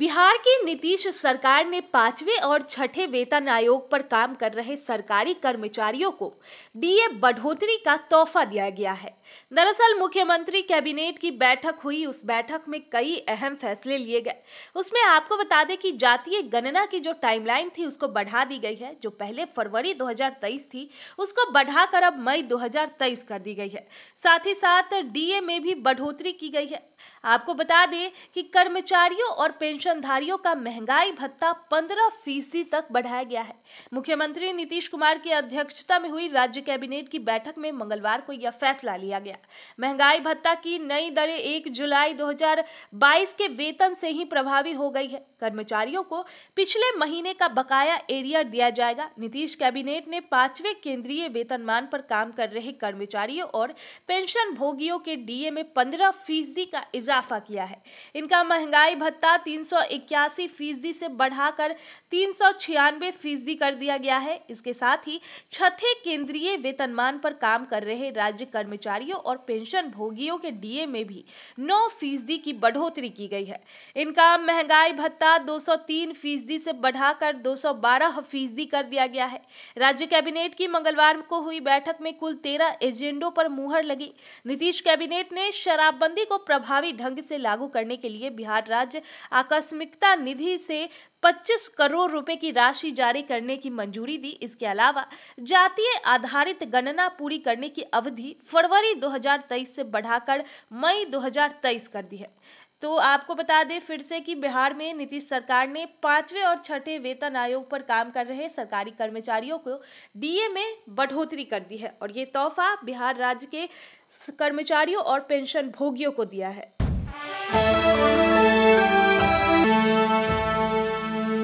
बिहार की नीतीश सरकार ने पांचवें और छठे वेतन आयोग पर काम कर रहे सरकारी कर्मचारियों को डीए बढ़ोतरी का तोहफा दिया गया है दरअसल मुख्यमंत्री कैबिनेट की बैठक हुई उस बैठक में कई अहम फैसले लिए गए उसमें आपको बता दें कि जातीय गणना की जो टाइमलाइन थी उसको बढ़ा दी गई है जो पहले फरवरी 2023 थी उसको बढ़ाकर अब मई 2023 कर दी गई है साथ ही साथ डीए में भी बढ़ोतरी की गई है आपको बता दें कि कर्मचारियों और पेंशन पेंशनधारियों का महंगाई भत्ता पंद्रह फीसदी तक बढ़ाया गया है मुख्यमंत्री नीतीश कुमार की अध्यक्षता में हुई राज्य कैबिनेट की बैठक में मंगलवार को यह फैसला लिया गया महंगाई भत्ता की नई दरें एक जुलाई 2022 के वेतन से ही प्रभावी हो गई है कर्मचारियों को पिछले महीने का बकाया एरियर दिया जाएगा नीतीश कैबिनेट ने पांचवें केंद्रीय वेतनमान पर काम कर रहे कर्मचारियों और पेंशन भोगियों के डीए में पंद्रह फीसदी का इजाफा किया है इनका महंगाई भत्ता तीन सौ फीसदी से बढ़ाकर तीन फीसदी कर दिया गया है इसके साथ ही छठे केंद्रीय वेतनमान पर काम कर रहे राज्य कर्मचारियों और पेंशन भोगियों के डीए में भी नौ फीसदी की बढ़ोतरी की गई है इनका महंगाई भत्ता 203 फीसदी से बढ़ाकर 212 फीसदी कर दिया गया है राज्य कैबिनेट की मंगलवार को हुई बैठक में कुल तेरह एजेंडों पर मुहर लगी नीतीश कैबिनेट ने शराबबंदी को प्रभावी ढंग से लागू करने के लिए बिहार राज्य आकस्मिक आकस्मिकता निधि से 25 करोड़ रुपए की राशि जारी करने की मंजूरी दी इसके अलावा जातीय आधारित गणना पूरी करने की अवधि फरवरी 2023 से बढ़ाकर मई 2023 कर दी है तो आपको बता दें फिर से कि बिहार में नीतीश सरकार ने पांचवें और छठे वेतन आयोग पर काम कर रहे सरकारी कर्मचारियों को डीए में बढ़ोतरी कर दी है और ये तोहफा बिहार राज्य के कर्मचारियों और पेंशन भोगियों को दिया है